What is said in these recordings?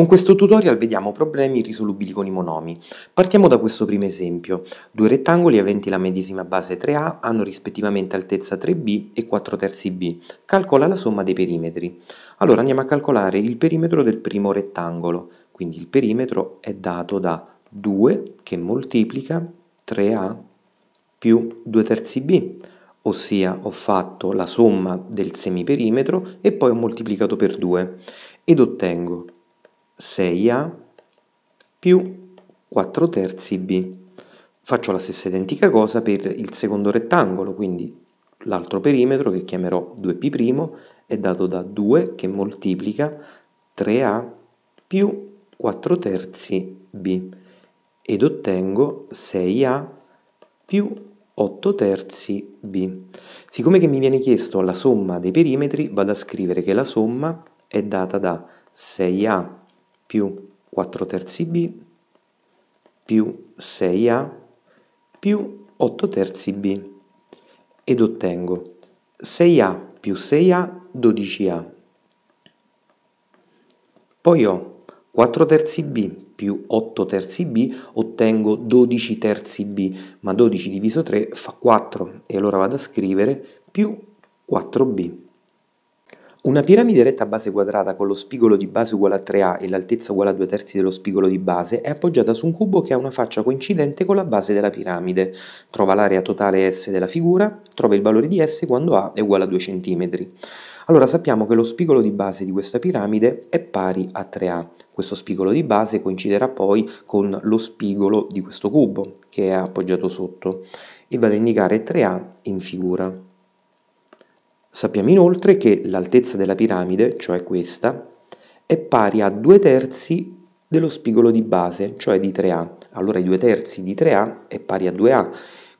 Con questo tutorial vediamo problemi risolubili con i monomi. Partiamo da questo primo esempio. Due rettangoli aventi la medesima base 3A hanno rispettivamente altezza 3B e 4 terzi B. Calcola la somma dei perimetri. Allora andiamo a calcolare il perimetro del primo rettangolo. Quindi il perimetro è dato da 2 che moltiplica 3A più 2 terzi B ossia ho fatto la somma del semiperimetro e poi ho moltiplicato per 2 ed ottengo 6A più 4 terzi B. Faccio la stessa identica cosa per il secondo rettangolo, quindi l'altro perimetro che chiamerò 2 π è dato da 2 che moltiplica 3A più 4 terzi B ed ottengo 6A più 8 terzi B. Siccome che mi viene chiesto la somma dei perimetri, vado a scrivere che la somma è data da 6A più 4 terzi B più 6A più 8 terzi B ed ottengo 6A più 6A 12A. Poi ho 4 terzi B più 8 terzi B ottengo 12 terzi B, ma 12 diviso 3 fa 4 e allora vado a scrivere più 4B. Una piramide retta a base quadrata con lo spigolo di base uguale a 3A e l'altezza uguale a 2 terzi dello spigolo di base è appoggiata su un cubo che ha una faccia coincidente con la base della piramide. Trova l'area totale S della figura, trova il valore di S quando A è uguale a 2 cm. Allora sappiamo che lo spigolo di base di questa piramide è pari a 3A. Questo spigolo di base coinciderà poi con lo spigolo di questo cubo che è appoggiato sotto e vado a indicare 3A in figura. Sappiamo inoltre che l'altezza della piramide, cioè questa, è pari a due terzi dello spigolo di base, cioè di 3A. Allora i due terzi di 3A è pari a 2A.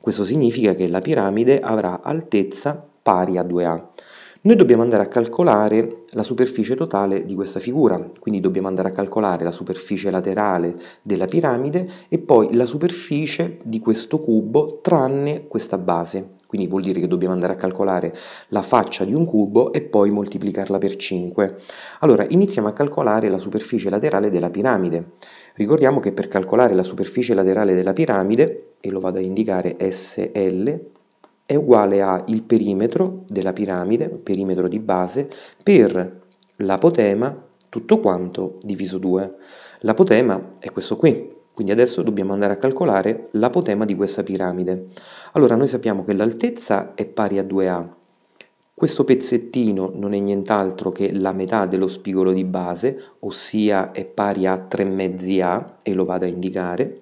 Questo significa che la piramide avrà altezza pari a 2A. Noi dobbiamo andare a calcolare la superficie totale di questa figura, quindi dobbiamo andare a calcolare la superficie laterale della piramide e poi la superficie di questo cubo tranne questa base. Quindi vuol dire che dobbiamo andare a calcolare la faccia di un cubo e poi moltiplicarla per 5. Allora, iniziamo a calcolare la superficie laterale della piramide. Ricordiamo che per calcolare la superficie laterale della piramide, e lo vado a indicare SL, è uguale a il perimetro della piramide, perimetro di base, per l'apotema tutto quanto diviso 2. L'apotema è questo qui, quindi adesso dobbiamo andare a calcolare l'apotema di questa piramide. Allora noi sappiamo che l'altezza è pari a 2a, questo pezzettino non è nient'altro che la metà dello spigolo di base, ossia è pari a 3 mezzi a, e lo vado a indicare,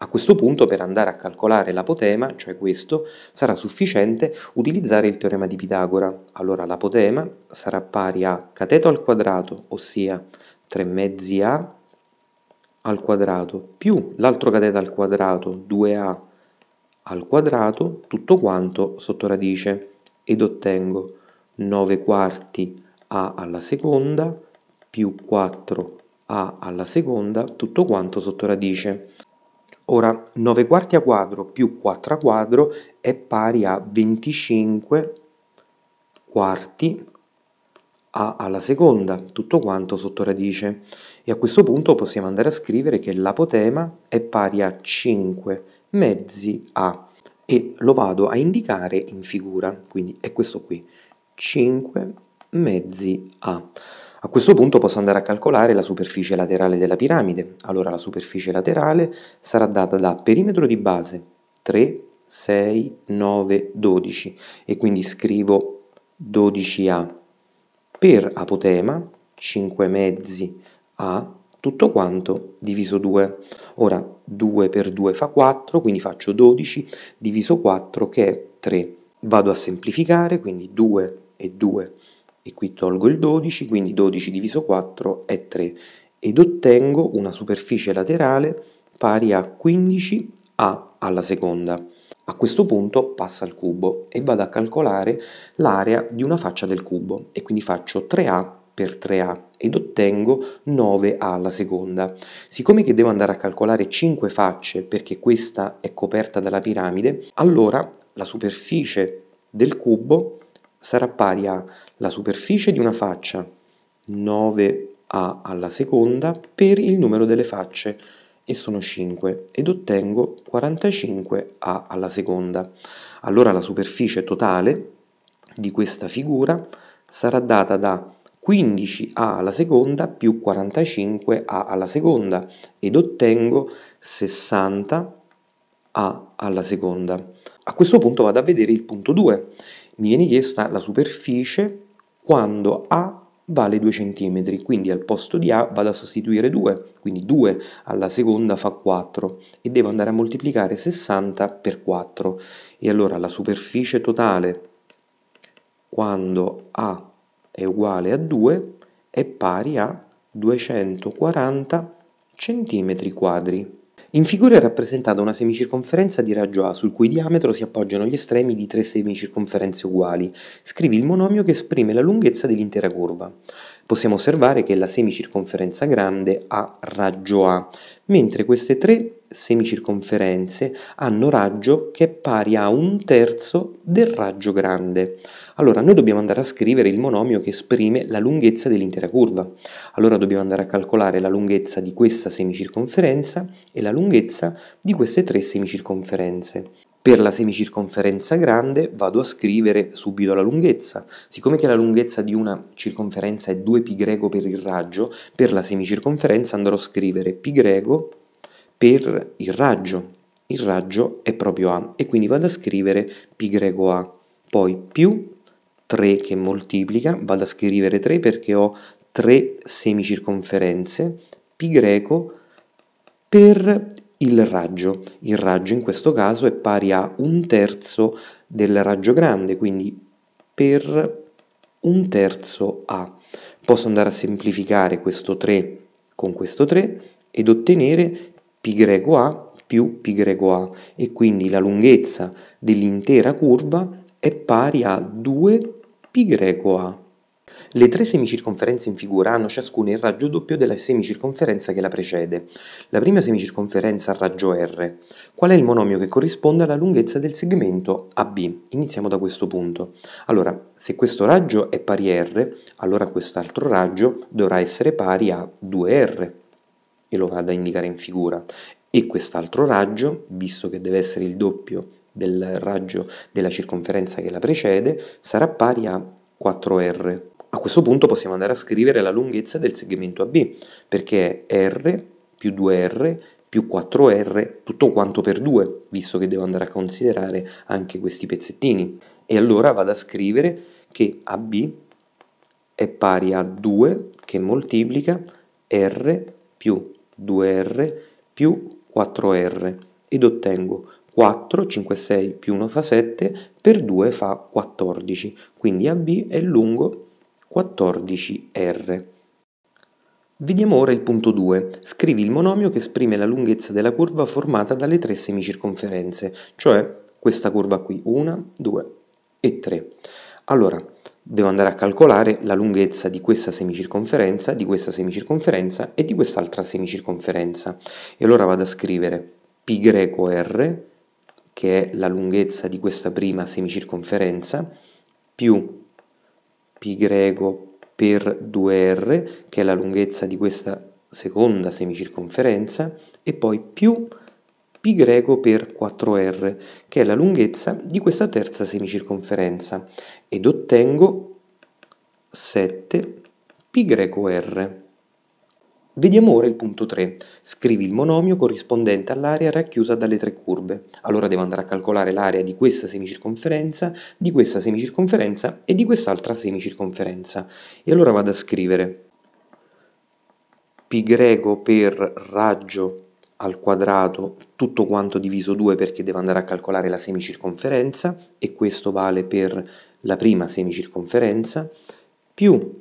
A questo punto per andare a calcolare l'apotema, cioè questo, sarà sufficiente utilizzare il teorema di Pitagora. Allora l'apotema sarà pari a cateto al quadrato, ossia 3 mezzi a al quadrato più l'altro cateto al quadrato 2a al quadrato tutto quanto sotto radice ed ottengo 9 quarti a alla seconda più 4a alla seconda tutto quanto sotto radice. Ora, 9 quarti a quadro più 4 a quadro è pari a 25 quarti a alla seconda, tutto quanto sotto radice. E a questo punto possiamo andare a scrivere che l'apotema è pari a 5 mezzi a e lo vado a indicare in figura, quindi è questo qui, 5 mezzi a. A questo punto posso andare a calcolare la superficie laterale della piramide. Allora la superficie laterale sarà data da perimetro di base 3, 6, 9, 12 e quindi scrivo 12A per apotema 5 mezzi A tutto quanto diviso 2. Ora 2 per 2 fa 4, quindi faccio 12 diviso 4 che è 3. Vado a semplificare, quindi 2 e 2 e qui tolgo il 12, quindi 12 diviso 4 è 3 ed ottengo una superficie laterale pari a 15a alla seconda. A questo punto passa al cubo e vado a calcolare l'area di una faccia del cubo e quindi faccio 3a per 3a ed ottengo 9a alla seconda. Siccome che devo andare a calcolare 5 facce perché questa è coperta dalla piramide, allora la superficie del cubo sarà pari alla superficie di una faccia 9a alla seconda per il numero delle facce e sono 5 ed ottengo 45a alla seconda. Allora la superficie totale di questa figura sarà data da 15a alla seconda più 45a alla seconda ed ottengo 60a alla seconda. A questo punto vado a vedere il punto 2 mi viene chiesta la superficie quando A vale 2 cm, quindi al posto di A vado a sostituire 2, quindi 2 alla seconda fa 4 e devo andare a moltiplicare 60 per 4 e allora la superficie totale quando A è uguale a 2 è pari a 240 cm quadri. In figura è rappresentata una semicirconferenza di raggio A sul cui diametro si appoggiano gli estremi di tre semicirconferenze uguali. Scrivi il monomio che esprime la lunghezza dell'intera curva. Possiamo osservare che la semicirconferenza grande ha raggio A, mentre queste tre semicirconferenze hanno raggio che è pari a un terzo del raggio grande. Allora noi dobbiamo andare a scrivere il monomio che esprime la lunghezza dell'intera curva. Allora dobbiamo andare a calcolare la lunghezza di questa semicirconferenza e la lunghezza di queste tre semicirconferenze. Per la semicirconferenza grande vado a scrivere subito la lunghezza. Siccome che la lunghezza di una circonferenza è 2π per il raggio, per la semicirconferenza andrò a scrivere π per il raggio. Il raggio è proprio A e quindi vado a scrivere A. Poi più 3 che moltiplica, vado a scrivere 3 perché ho 3 semicirconferenze, π per il raggio. Il raggio in questo caso è pari a un terzo del raggio grande, quindi per un terzo A. Posso andare a semplificare questo 3 con questo 3 ed ottenere a più a e quindi la lunghezza dell'intera curva è pari a 2 a. Le tre semicirconferenze in figura hanno ciascuna il raggio doppio della semicirconferenza che la precede. La prima semicirconferenza ha raggio R. Qual è il monomio che corrisponde alla lunghezza del segmento AB? Iniziamo da questo punto. Allora, se questo raggio è pari a R, allora quest'altro raggio dovrà essere pari a 2R e lo vado a indicare in figura e quest'altro raggio, visto che deve essere il doppio del raggio della circonferenza che la precede, sarà pari a 4R. A questo punto possiamo andare a scrivere la lunghezza del segmento AB, perché è R più 2R più 4R tutto quanto per 2, visto che devo andare a considerare anche questi pezzettini. E allora vado a scrivere che AB è pari a 2 che moltiplica R più 2R più 4R ed ottengo 4, 5, 6 più 1 fa 7, per 2 fa 14, quindi AB è lungo 14R. Vediamo ora il punto 2. Scrivi il monomio che esprime la lunghezza della curva formata dalle tre semicirconferenze, cioè questa curva qui, 1, 2 e 3. Allora, devo andare a calcolare la lunghezza di questa semicirconferenza, di questa semicirconferenza e di quest'altra semicirconferenza. E allora vado a scrivere πr, che è la lunghezza di questa prima semicirconferenza, più π per 2r, che è la lunghezza di questa seconda semicirconferenza, e poi più π greco per 4r, che è la lunghezza di questa terza semicirconferenza, ed ottengo 7 π greco r. Vediamo ora il punto 3. Scrivi il monomio corrispondente all'area racchiusa dalle tre curve. Allora devo andare a calcolare l'area di questa semicirconferenza, di questa semicirconferenza e di quest'altra semicirconferenza. E allora vado a scrivere π per raggio al quadrato tutto quanto diviso 2 perché devo andare a calcolare la semicirconferenza e questo vale per la prima semicirconferenza più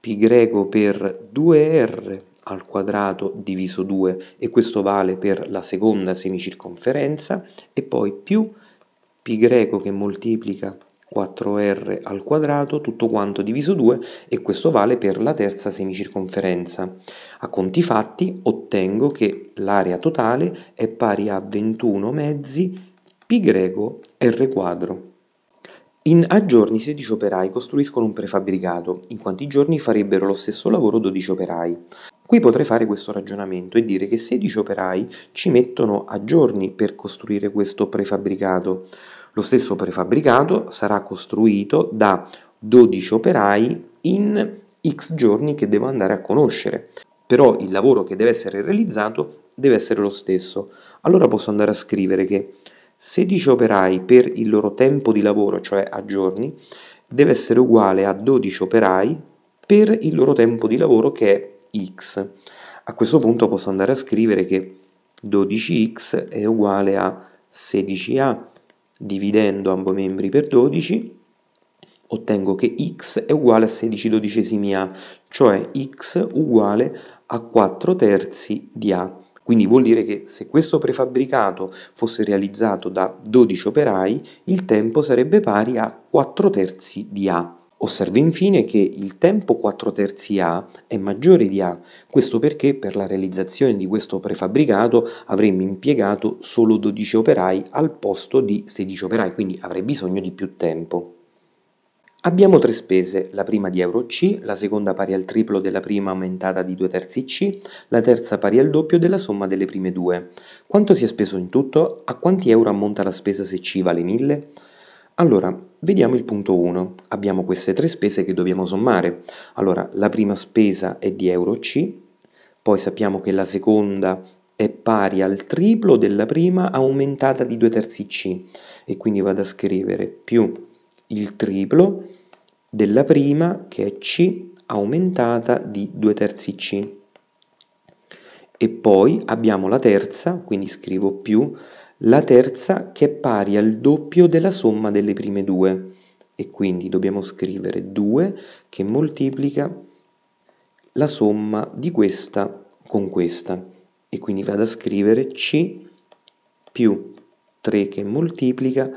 π per 2r al quadrato diviso 2 e questo vale per la seconda semicirconferenza e poi più π che moltiplica 4r al quadrato tutto quanto diviso 2 e questo vale per la terza semicirconferenza. A conti fatti ottengo che l'area totale è pari a 21 mezzi pi greco r quadro. In a giorni 16 operai costruiscono un prefabbricato, in quanti giorni farebbero lo stesso lavoro 12 operai. Qui potrei fare questo ragionamento e dire che 16 operai ci mettono a giorni per costruire questo prefabbricato. Lo stesso prefabbricato sarà costruito da 12 operai in x giorni che devo andare a conoscere, però il lavoro che deve essere realizzato deve essere lo stesso. Allora posso andare a scrivere che 16 operai per il loro tempo di lavoro, cioè a giorni, deve essere uguale a 12 operai per il loro tempo di lavoro che è x. A questo punto posso andare a scrivere che 12x è uguale a 16a Dividendo ambo i membri per 12 ottengo che x è uguale a 16 dodicesimi a, cioè x uguale a 4 terzi di a. Quindi vuol dire che se questo prefabbricato fosse realizzato da 12 operai, il tempo sarebbe pari a 4 terzi di a. Osservi infine che il tempo 4 terzi A è maggiore di A, questo perché per la realizzazione di questo prefabbricato avremmo impiegato solo 12 operai al posto di 16 operai, quindi avrei bisogno di più tempo. Abbiamo tre spese, la prima di euro C, la seconda pari al triplo della prima aumentata di 2 terzi C, la terza pari al doppio della somma delle prime due. Quanto si è speso in tutto? A quanti euro ammonta la spesa se C vale 1000? Allora, vediamo il punto 1. Abbiamo queste tre spese che dobbiamo sommare. Allora, la prima spesa è di euro C, poi sappiamo che la seconda è pari al triplo della prima aumentata di 2 terzi C e quindi vado a scrivere più il triplo della prima che è C aumentata di 2 terzi C e poi abbiamo la terza quindi scrivo più la terza che è pari al doppio della somma delle prime due e quindi dobbiamo scrivere 2 che moltiplica la somma di questa con questa e quindi vado a scrivere C più 3 che moltiplica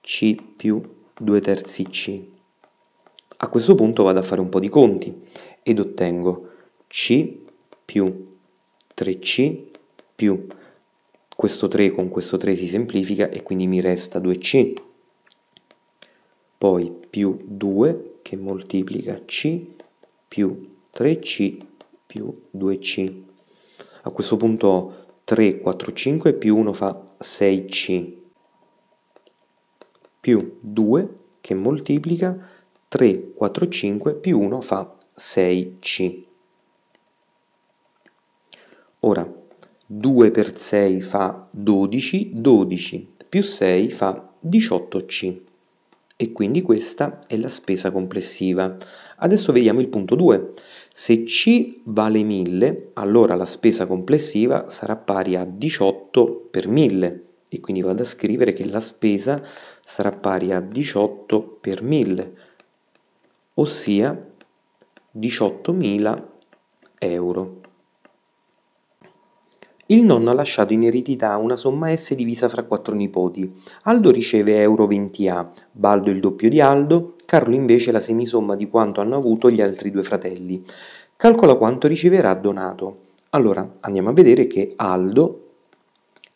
C più 2 terzi C. A questo punto vado a fare un po' di conti ed ottengo C più 3C più questo 3 con questo 3 si semplifica e quindi mi resta 2c, poi più 2 che moltiplica c più 3c più 2c. A questo punto ho 3, 4, 5 più 1 fa 6c più 2 che moltiplica 3, 4, 5 più 1 fa 6c. Ora 2 per 6 fa 12, 12 più 6 fa 18C e quindi questa è la spesa complessiva. Adesso vediamo il punto 2. Se C vale 1000, allora la spesa complessiva sarà pari a 18 per 1000 e quindi vado a scrivere che la spesa sarà pari a 18 per 1000, ossia 18.000 euro. Il nonno ha lasciato in eredità una somma S divisa fra quattro nipoti. Aldo riceve euro 20A, Baldo il doppio di Aldo, Carlo invece la semisomma di quanto hanno avuto gli altri due fratelli. Calcola quanto riceverà Donato. Allora andiamo a vedere che Aldo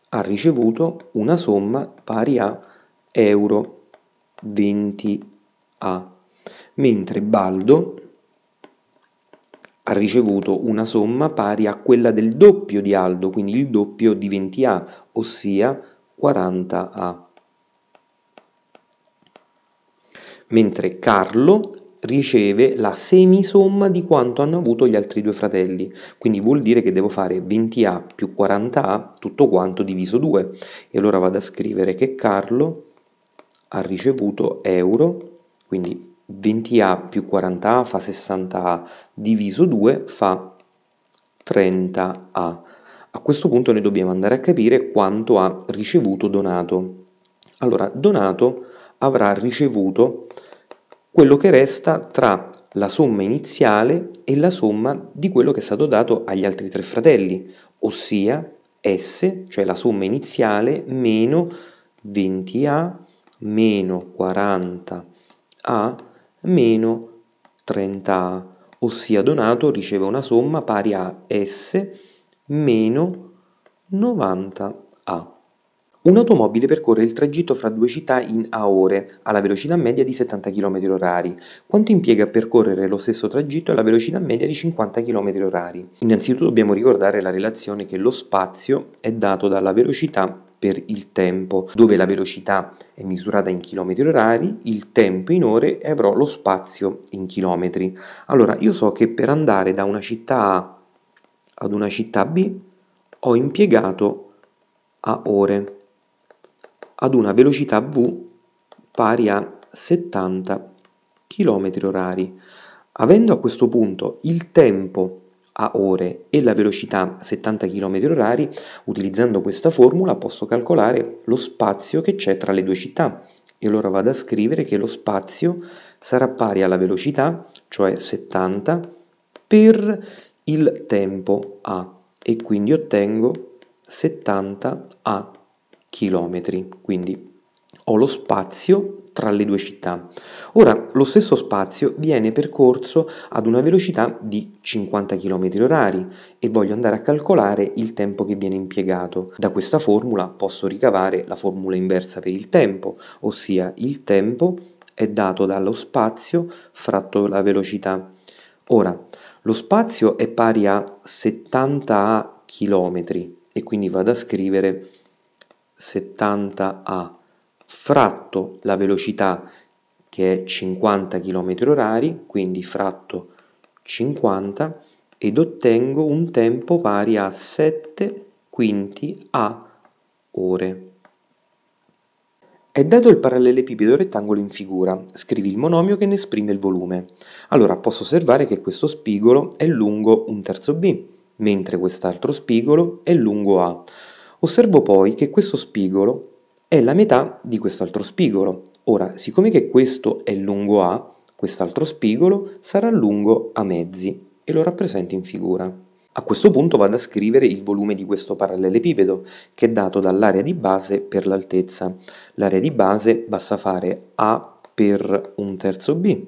ha ricevuto una somma pari a euro 20A, mentre Baldo ha ricevuto una somma pari a quella del doppio di Aldo, quindi il doppio di 20A, ossia 40A. Mentre Carlo riceve la semisomma di quanto hanno avuto gli altri due fratelli, quindi vuol dire che devo fare 20A più 40A tutto quanto diviso 2 e allora vado a scrivere che Carlo ha ricevuto euro, quindi 20A più 40A fa 60A, diviso 2 fa 30A. A questo punto noi dobbiamo andare a capire quanto ha ricevuto Donato. Allora, Donato avrà ricevuto quello che resta tra la somma iniziale e la somma di quello che è stato dato agli altri tre fratelli, ossia S, cioè la somma iniziale, meno 20A meno 40A meno 30A, ossia Donato riceve una somma pari a S meno 90A. Un'automobile percorre il tragitto fra due città in A ore, alla velocità media di 70 km h Quanto impiega a percorrere lo stesso tragitto alla velocità media di 50 km h Innanzitutto dobbiamo ricordare la relazione che lo spazio è dato dalla velocità per il tempo, dove la velocità è misurata in chilometri orari, il tempo in ore e avrò lo spazio in chilometri. Allora, io so che per andare da una città A ad una città B ho impiegato a ore ad una velocità V pari a 70 km orari. Avendo a questo punto il tempo a ore e la velocità 70 km/h, utilizzando questa formula posso calcolare lo spazio che c'è tra le due città e allora vado a scrivere che lo spazio sarà pari alla velocità, cioè 70, per il tempo A e quindi ottengo 70 A chilometri. Quindi ho lo spazio tra le due città. Ora, lo stesso spazio viene percorso ad una velocità di 50 km h e voglio andare a calcolare il tempo che viene impiegato. Da questa formula posso ricavare la formula inversa per il tempo, ossia il tempo è dato dallo spazio fratto la velocità. Ora, lo spazio è pari a 70 km e quindi vado a scrivere 70 a fratto la velocità che è 50 km h quindi fratto 50 ed ottengo un tempo pari a 7 quinti a ore. È dato il parallelepipedo rettangolo in figura, scrivi il monomio che ne esprime il volume. Allora posso osservare che questo spigolo è lungo un terzo b, mentre quest'altro spigolo è lungo a. Osservo poi che questo spigolo è la metà di quest'altro spigolo. Ora, siccome che questo è lungo A, quest'altro spigolo sarà lungo A mezzi e lo rappresento in figura. A questo punto vado a scrivere il volume di questo parallelepipedo, che è dato dall'area di base per l'altezza. L'area di base basta fare A per un terzo B,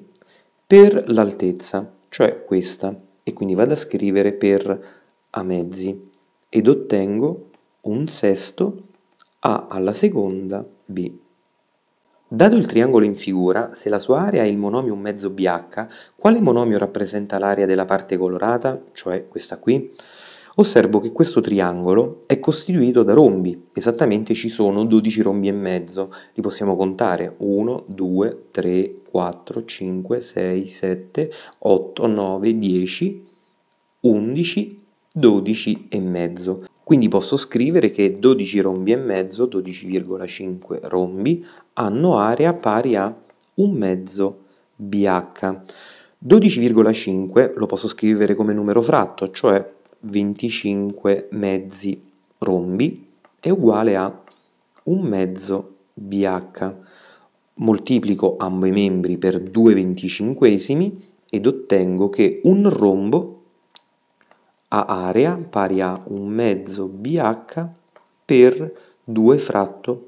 per l'altezza, cioè questa, e quindi vado a scrivere per A mezzi, ed ottengo un sesto a alla seconda b. Dato il triangolo in figura, se la sua area è il monomio mezzo bh, quale monomio rappresenta l'area della parte colorata, cioè questa qui? Osservo che questo triangolo è costituito da rombi, esattamente ci sono 12 rombi e mezzo, li possiamo contare 1, 2, 3, 4, 5, 6, 7, 8, 9, 10, 11, 12 e mezzo. Quindi posso scrivere che 12 rombi e mezzo, 12,5 rombi, hanno area pari a un mezzo bh. 12,5 lo posso scrivere come numero fratto, cioè 25 mezzi rombi è uguale a un mezzo bh. Moltiplico ambo i membri per 2 venticinquesimi ed ottengo che un rombo a area pari a un mezzo BH per 2 fratto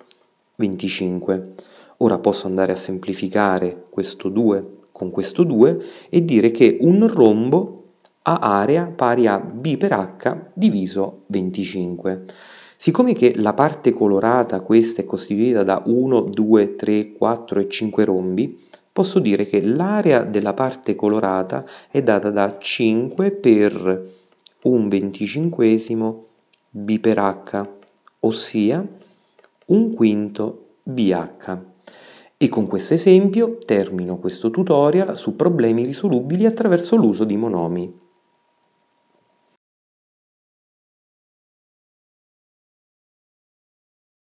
25. Ora posso andare a semplificare questo 2 con questo 2 e dire che un rombo ha area pari a B per H diviso 25. Siccome che la parte colorata questa è costituita da 1, 2, 3, 4 e 5 rombi, posso dire che l'area della parte colorata è data da 5 per un venticinquesimo H, ossia un quinto bh. E con questo esempio termino questo tutorial su problemi risolubili attraverso l'uso di monomi.